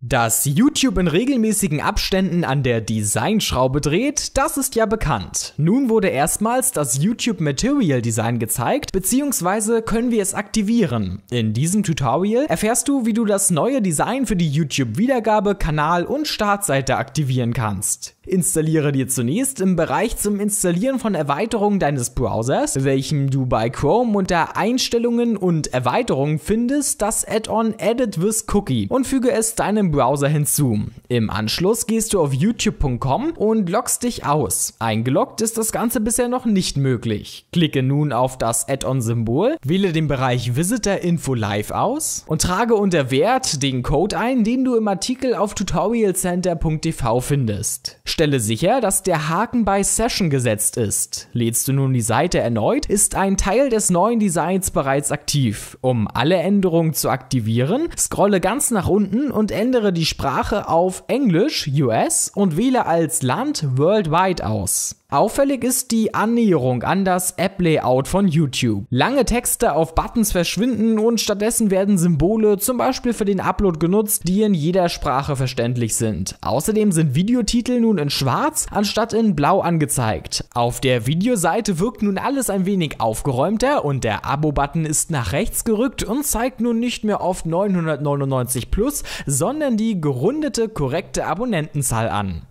Dass YouTube in regelmäßigen Abständen an der Designschraube dreht, das ist ja bekannt. Nun wurde erstmals das YouTube Material Design gezeigt, beziehungsweise können wir es aktivieren. In diesem Tutorial erfährst du, wie du das neue Design für die YouTube Wiedergabe, Kanal und Startseite aktivieren kannst. Installiere dir zunächst im Bereich zum Installieren von Erweiterungen deines Browsers, welchem du bei Chrome unter Einstellungen und Erweiterungen findest, das Add-on Edit with Cookie und füge es deinem Browser hinzu. Im Anschluss gehst du auf youtube.com und loggst dich aus. Eingeloggt ist das Ganze bisher noch nicht möglich. Klicke nun auf das Add-on-Symbol, wähle den Bereich Visitor Info Live aus und trage unter Wert den Code ein, den du im Artikel auf tutorialcenter.tv findest. Stelle sicher, dass der Haken bei Session gesetzt ist. Lädst du nun die Seite erneut, ist ein Teil des neuen Designs bereits aktiv. Um alle Änderungen zu aktivieren, scrolle ganz nach unten und ändere die Sprache auf Englisch, US und wähle als Land Worldwide aus. Auffällig ist die Annäherung an das App-Layout von YouTube. Lange Texte auf Buttons verschwinden und stattdessen werden Symbole zum Beispiel für den Upload genutzt, die in jeder Sprache verständlich sind. Außerdem sind Videotitel nun in schwarz anstatt in blau angezeigt. Auf der Videoseite wirkt nun alles ein wenig aufgeräumter und der Abo-Button ist nach rechts gerückt und zeigt nun nicht mehr oft 999 plus, sondern die gerundete korrekte Abonnentenzahl an.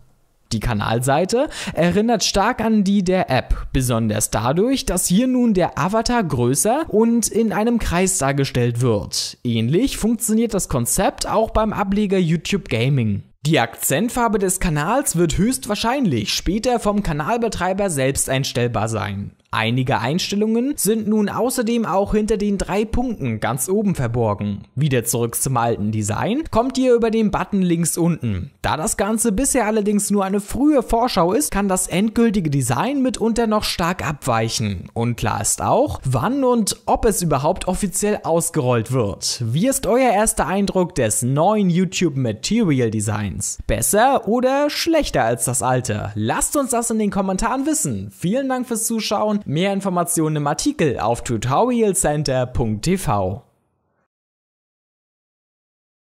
Die Kanalseite erinnert stark an die der App, besonders dadurch, dass hier nun der Avatar größer und in einem Kreis dargestellt wird. Ähnlich funktioniert das Konzept auch beim Ableger YouTube Gaming. Die Akzentfarbe des Kanals wird höchstwahrscheinlich später vom Kanalbetreiber selbst einstellbar sein. Einige Einstellungen sind nun außerdem auch hinter den drei Punkten ganz oben verborgen. Wieder zurück zum alten Design, kommt ihr über den Button links unten. Da das Ganze bisher allerdings nur eine frühe Vorschau ist, kann das endgültige Design mitunter noch stark abweichen. Und klar ist auch, wann und ob es überhaupt offiziell ausgerollt wird. Wie ist euer erster Eindruck des neuen YouTube Material Designs? Besser oder schlechter als das alte? Lasst uns das in den Kommentaren wissen. Vielen Dank fürs Zuschauen Mehr Informationen im Artikel auf tutorialcenter.tv.